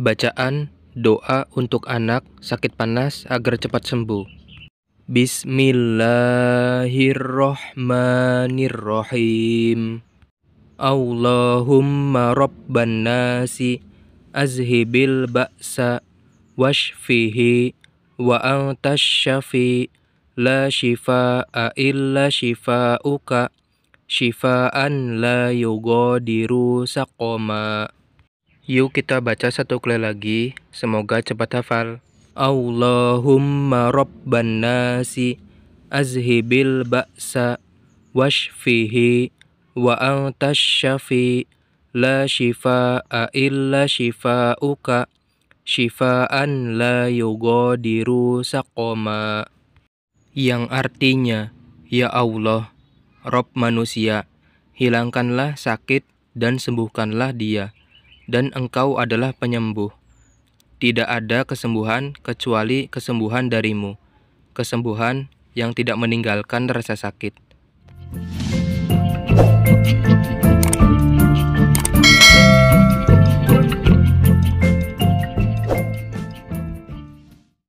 Bacaan doa untuk anak sakit panas agar cepat sembuh. Bismillahirrahmanirrahim. Allahumma rabban nasi azhibil ba'sa washfihi wa antas syafi La shifa, shifa, illa shifa an la diru sakoma. Yuk kita baca satu kali lagi Semoga cepat hafal Allahumma rabban nasi Azhibil ba'sa Washfihi Wa antas syafi La shifa'a illa shifa Shifa'an la yugadiru sakoma yang artinya, Ya Allah, Rob manusia, hilangkanlah sakit dan sembuhkanlah dia, dan engkau adalah penyembuh. Tidak ada kesembuhan kecuali kesembuhan darimu, kesembuhan yang tidak meninggalkan rasa sakit.